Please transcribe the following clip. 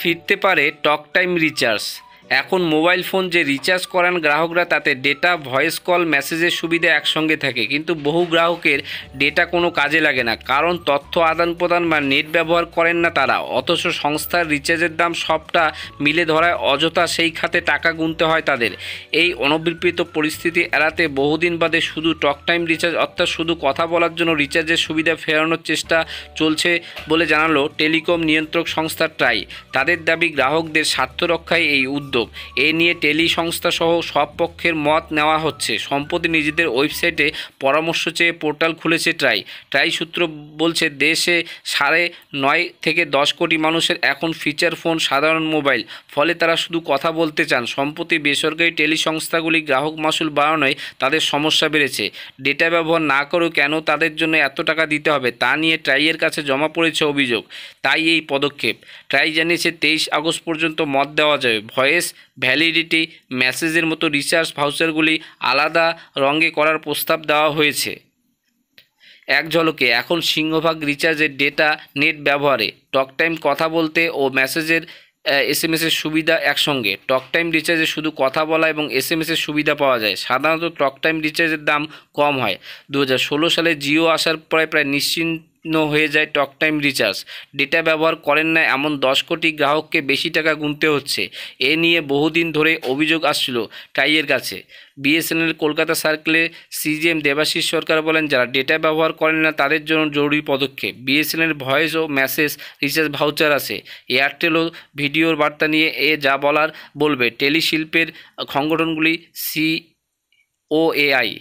ফিরতে পারে talk time recharge এখন মোবাইল ফোন যে রিচার্জ করান গ্রাহকরা তাতে ডেটা ভয়েস কল মেসেজের সুবিধা একসঙ্গে থাকে কিন্তু বহু গ্রাহকের ডেটা কোনো কাজে লাগে না কারণ তথ্য আদান প্রদান বা নেট ব্যবহার করেন না তারা অথচ সংস্থার রিচার্জের দাম সবটা মিলে ধরায় অযথা সেই খাতে টাকা গুনতে হয় তাদের এই অনবিপৃত পরিস্থিতি এড়াতে বহুদিন বাদে শুধু টক টাইম রিচার্জ অর্থাৎ শুধু কথা বলার জন্য রিচার্জের সুবিধা ফেরানোর চেষ্টা চলছে বলে জানালো টেলিকম নিয়ন্ত্রক সংস্থা ট্রাই তাদের দাবি গ্রাহকদের স্বার্থ রক্ষায় এই উদ্যোগ উদ্যোগ এ নিয়ে টেলি সংস্থা সহ সব পক্ষের মত নেওয়া হচ্ছে সম্প্রতি নিজেদের ওয়েবসাইটে পরামর্শ চেয়ে পোর্টাল খুলেছে ট্রাই ট্রাই সূত্র বলছে দেশে সাড়ে নয় থেকে দশ কোটি মানুষের এখন ফিচার ফোন সাধারণ মোবাইল ফলে তারা শুধু কথা বলতে চান সম্প্রতি বেসরকারি টেলি সংস্থাগুলি গ্রাহক মাসুল বাড়ানোয় তাদের সমস্যা বেড়েছে ডেটা ব্যবহার না করেও কেন তাদের জন্য এত টাকা দিতে হবে তা নিয়ে ট্রাইয়ের কাছে জমা পড়েছে অভিযোগ তাই এই পদক্ষেপ ট্রাই জানিয়েছে তেইশ আগস্ট পর্যন্ত মত দেওয়া যাবে ভয়েস ভ্যালিডিটি মেসেজের মতো রিচার্জ ভাউচারগুলি আলাদা রঙে করার প্রস্তাব দেওয়া হয়েছে এক ঝলকে এখন সিংহভাগ রিচার্জের ডেটা নেট ব্যবহারে টকটাইম কথা বলতে ও মেসেজের এসএমএসের সুবিধা একসঙ্গে টকটাইম রিচার্জে শুধু কথা বলা এবং এসএমএসের সুবিধা পাওয়া যায় সাধারণত টকটাইম রিচার্জের দাম কম হয় দু সালে জিও আসার পরে প্রায় নিশ্চিন্ত হয়ে যায় টক টাইম রিচার্জ ডেটা ব্যবহার করেন না এমন দশ কোটি গ্রাহককে বেশি টাকা গুনতে হচ্ছে এ নিয়ে বহুদিন ধরে অভিযোগ আসছিল টাইয়ের কাছে বিএসএনএল কলকাতা সার্কেলে সিজিএম দেবাশিস সরকার বলেন যারা ডেটা ব্যবহার করেন না তাদের জন্য জরুরি পদক্ষেপ বিএসএনএল ভয়েস ও মেসেজ রিচার্জ ভাউচার আছে এয়ারটেলও ভিডিওর বার্তা নিয়ে এ যা বলার বলবে টেলিশিল্পের সংগঠনগুলি সি ও এআই